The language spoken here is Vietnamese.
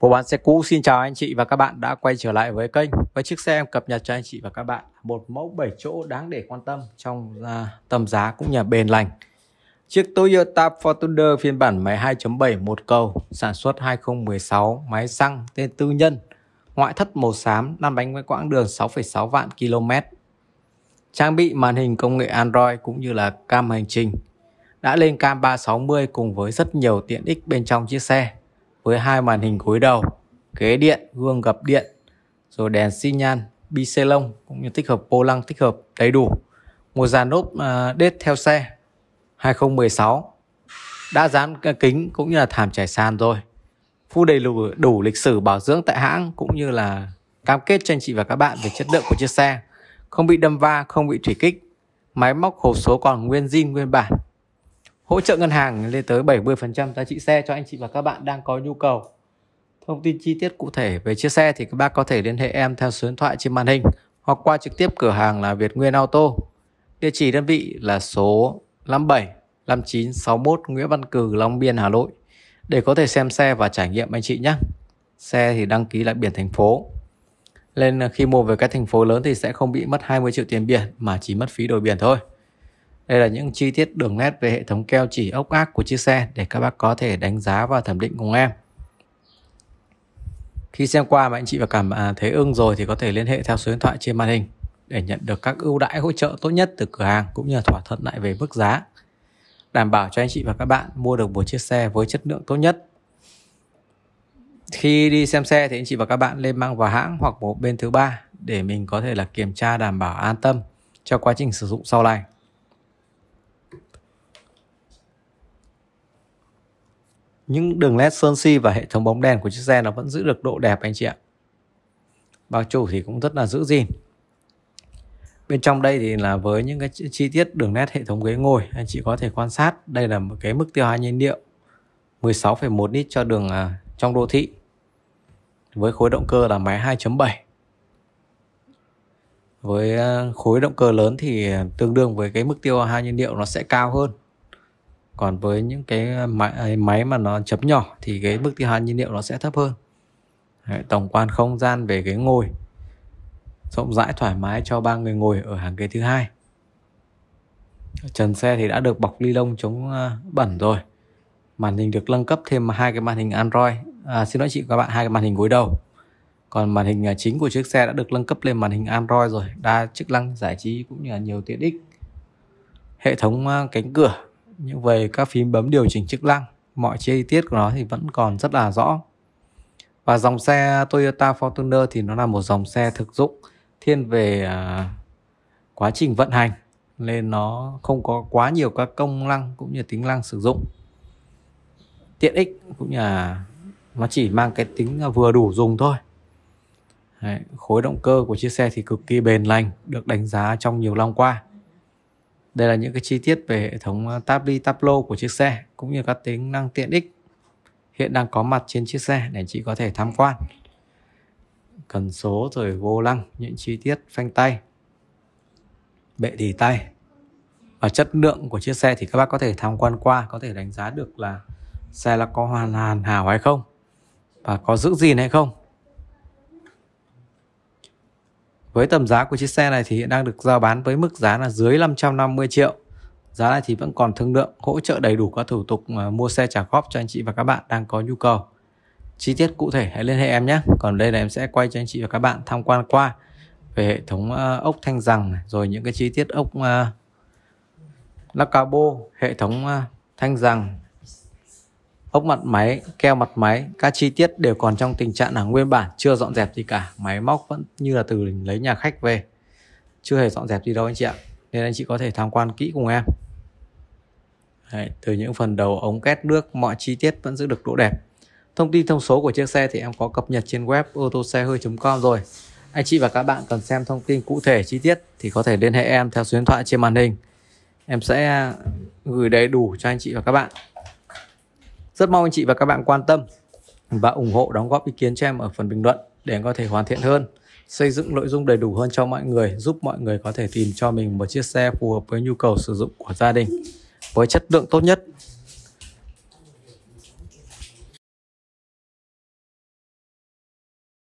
Bộ bán xe cũ xin chào anh chị và các bạn đã quay trở lại với kênh với chiếc xe em cập nhật cho anh chị và các bạn một mẫu 7 chỗ đáng để quan tâm trong uh, tầm giá cũng như bền lành chiếc Toyota Fortuner phiên bản máy 2.7 một cầu sản xuất 2016 máy xăng tên tư nhân ngoại thất màu xám lăn bánh với quãng đường 6,6 vạn km trang bị màn hình công nghệ Android cũng như là cam hành trình đã lên cam 360 cùng với rất nhiều tiện ích bên trong chiếc xe với hai màn hình gối đầu, ghế điện, gương gập điện, rồi đèn xi nhan, bi xe lông cũng như tích hợp vô lăng tích hợp đầy đủ. Một dàn lốp à, đết theo xe 2016 đã dán kính cũng như là thảm trải sàn rồi. phu đầy đủ, đủ lịch sử bảo dưỡng tại hãng cũng như là cam kết cho anh chị và các bạn về chất lượng của chiếc xe. Không bị đâm va, không bị thủy kích. Máy móc hộp số còn nguyên zin nguyên bản hỗ trợ ngân hàng lên tới 70% giá trị xe cho anh chị và các bạn đang có nhu cầu. Thông tin chi tiết cụ thể về chiếc xe thì các bác có thể liên hệ em theo số điện thoại trên màn hình hoặc qua trực tiếp cửa hàng là Việt Nguyên Auto. Địa chỉ đơn vị là số 57 5961 Nguyễn Văn Cừ, Long Biên, Hà Nội để có thể xem xe và trải nghiệm anh chị nhé. Xe thì đăng ký lại biển thành phố. Nên khi mua về các thành phố lớn thì sẽ không bị mất 20 triệu tiền biển mà chỉ mất phí đổi biển thôi. Đây là những chi tiết đường nét về hệ thống keo chỉ ốc ác của chiếc xe để các bác có thể đánh giá và thẩm định cùng em. Khi xem qua mà anh chị và cảm thấy ưng rồi thì có thể liên hệ theo số điện thoại trên màn hình để nhận được các ưu đãi hỗ trợ tốt nhất từ cửa hàng cũng như thỏa thuận lại về mức giá. Đảm bảo cho anh chị và các bạn mua được một chiếc xe với chất lượng tốt nhất. Khi đi xem xe thì anh chị và các bạn nên mang vào hãng hoặc một bên thứ ba để mình có thể là kiểm tra đảm bảo an tâm cho quá trình sử dụng sau này. những đường led sơn si và hệ thống bóng đèn của chiếc xe nó vẫn giữ được độ đẹp anh chị ạ bao chủ thì cũng rất là giữ gìn bên trong đây thì là với những cái chi tiết đường nét hệ thống ghế ngồi anh chị có thể quan sát đây là một cái mức tiêu hao nhiên liệu 16,1 lít cho đường à, trong đô thị với khối động cơ là máy 2.7 với à, khối động cơ lớn thì à, tương đương với cái mức tiêu hao nhiên liệu nó sẽ cao hơn còn với những cái à, máy à, máy mà nó chấm nhỏ thì cái mức tiêu hao nhiên liệu nó sẽ thấp hơn Đấy, tổng quan không gian về ghế ngồi rộng rãi thoải mái cho ba người ngồi ở hàng ghế thứ hai trần xe thì đã được bọc ly lông chống à, bẩn rồi màn hình được nâng cấp thêm hai cái màn hình android à, xin lỗi chị các bạn hai cái màn hình gối đầu còn màn hình chính của chiếc xe đã được nâng cấp lên màn hình android rồi đa chức năng giải trí cũng như là nhiều tiện ích hệ thống cánh cửa như vậy các phím bấm điều chỉnh chức năng mọi chi tiết của nó thì vẫn còn rất là rõ và dòng xe Toyota Fortuner thì nó là một dòng xe thực dụng thiên về à, quá trình vận hành nên nó không có quá nhiều các công năng cũng như tính năng sử dụng tiện ích cũng như là nó chỉ mang cái tính vừa đủ dùng thôi Đấy, khối động cơ của chiếc xe thì cực kỳ bền lành được đánh giá trong nhiều năm qua đây là những cái chi tiết về hệ thống à, tabli tablo của chiếc xe cũng như các tính năng tiện ích hiện đang có mặt trên chiếc xe để chị có thể tham quan. Cần số rồi vô lăng, những chi tiết phanh tay, bệ đì tay. Và chất lượng của chiếc xe thì các bác có thể tham quan qua, có thể đánh giá được là xe là có hoàn hàn hảo hay không và có giữ gìn hay không Với tầm giá của chiếc xe này thì hiện đang được giao bán với mức giá là dưới 550 triệu. Giá này thì vẫn còn thương lượng, hỗ trợ đầy đủ các thủ tục mua xe trả góp cho anh chị và các bạn đang có nhu cầu. Chi tiết cụ thể hãy liên hệ em nhé. Còn đây là em sẽ quay cho anh chị và các bạn tham quan qua về hệ thống ờ, ốc thanh rằng rồi những cái chi tiết ốc ờ, lắc cabo, hệ thống ờ, thanh rằng ốc mặt máy, keo mặt máy, các chi tiết đều còn trong tình trạng là nguyên bản, chưa dọn dẹp gì cả. Máy móc vẫn như là từ lấy nhà khách về, chưa hề dọn dẹp gì đâu anh chị ạ. Nên anh chị có thể tham quan kỹ cùng em. Đấy, từ những phần đầu ống két nước, mọi chi tiết vẫn giữ được độ đẹp. Thông tin thông số của chiếc xe thì em có cập nhật trên web ô tô xe hơi.com rồi. Anh chị và các bạn cần xem thông tin cụ thể chi tiết thì có thể liên hệ em theo số điện thoại trên màn hình. Em sẽ gửi đầy đủ cho anh chị và các bạn. Rất mong anh chị và các bạn quan tâm và ủng hộ đóng góp ý kiến cho em ở phần bình luận để em có thể hoàn thiện hơn, xây dựng nội dung đầy đủ hơn cho mọi người, giúp mọi người có thể tìm cho mình một chiếc xe phù hợp với nhu cầu sử dụng của gia đình với chất lượng tốt nhất